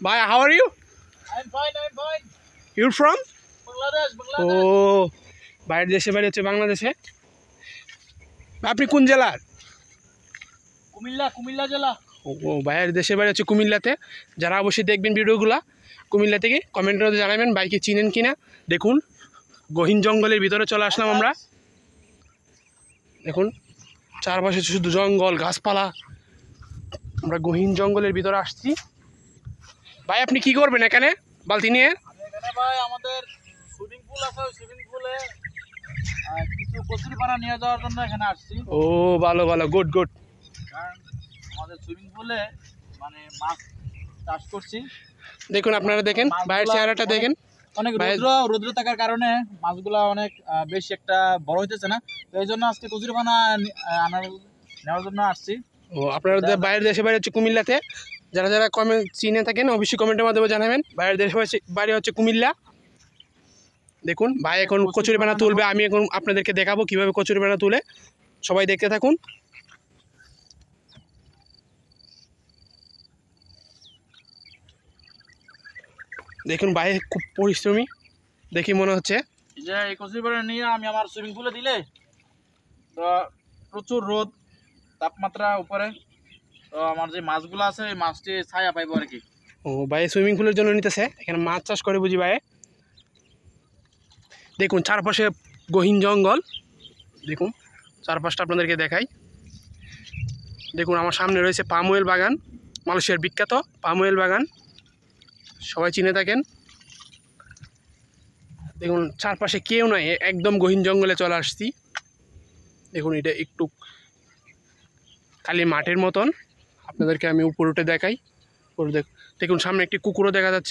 Bye, how are you? I'm fine, I'm fine. You're from? Bangladesh, Bangladesh. Oh, বাইরের দেশে বাড়ি হচ্ছে বাংলাদেশে আপনি কোন জেলার কুমিল্লা কুমিল্লা জেলা ও ভাইয়ের দেশের বাড়ি হচ্ছে কুমিল্লাতে যারা অবশ্যই দেখবেন ভিডিওগুলা কুমিল্লা থেকে কমেন্টের মধ্যে জানাবেন বাইকে চিনেন কিনা দেখুন গহীন জঙ্গলের ভিতরে চলে আসলাম আমরা দেখুন চারপাশে শুধু জঙ্গল গাছপালা আমরা গহীন জঙ্গলের ভিতরে আসছি ভাই আপনি কি করবেন এখানে বালতি নিয়ে ভাই আমাদের সুইমিং পুল আছে সুইমিং পুলে কিছু কচুরিপানা নিয়ে যাওয়ার জন্য এখানে আসছি ও ভালো ভালো গুড গুড কারণ আমাদের সুইমিং পুলে মানে মাছ চাষ করছি দেখুন আপনারা দেখেন ভাইয়ের চেহারাটা দেখেন অনেক রৌদ্র রৌদ্র থাকার কারণে মাছগুলা অনেক বেশি একটা বড় হইতেছে না তো এই জন্য আজকে কচুরিপানা আনার নেওয়ার জন্য আসছি ও আপনারা বাইরের দেশে বাইরে হচ্ছে কুমিল্লাতে যারা যারা কমেন্ট চিনে থাকেন অবশ্যই কমেন্টের মাধ্যমে জানাবেন বাইরের দেশ বাড়ি হচ্ছে কুমিল্লা দেখুন ভাই এখন কচুরি বানা তুলবে আমি এখন আপনাদেরকে দেখাবো কিভাবে কচুরি বানা তুলে সবাই দেখতে থাকুন দেখুন ভাই খুব পরিশ্রমী দেখি মনে হচ্ছে যে এই কচুরি বানা নিয়ে আমি আমার সুইমিং পুলে দিলে প্রচুর রোদ তাপমাত্রা উপরে তো আমার যে মাছগুলো আছে ওই মাছটি ছায়া পাইবো আর কি ও ভাই সুইমিং পুলের জন্য নিতেছে এখানে মাছ চাষ করে বুঝি ভাই দেখুন চারপাশে গহীন জঙ্গল দেখুন চারপাশটা আপনাদেরকে দেখাই দেখুন আমার সামনে রয়েছে পাম ওয়েল বাগান মালয়েশিয়ার বিখ্যাত পাম বাগান সবাই চিনে থাকেন দেখুন চারপাশে কেউ নয় একদম গহীন জঙ্গলে চলে আসছি দেখুন এটা একটু খালি মাঠের মতন আপনাদেরকে আমি উপরে উঠে দেখাই উপরে দেখ দেখুন সামনে একটি কুকুরও দেখা যাচ্ছে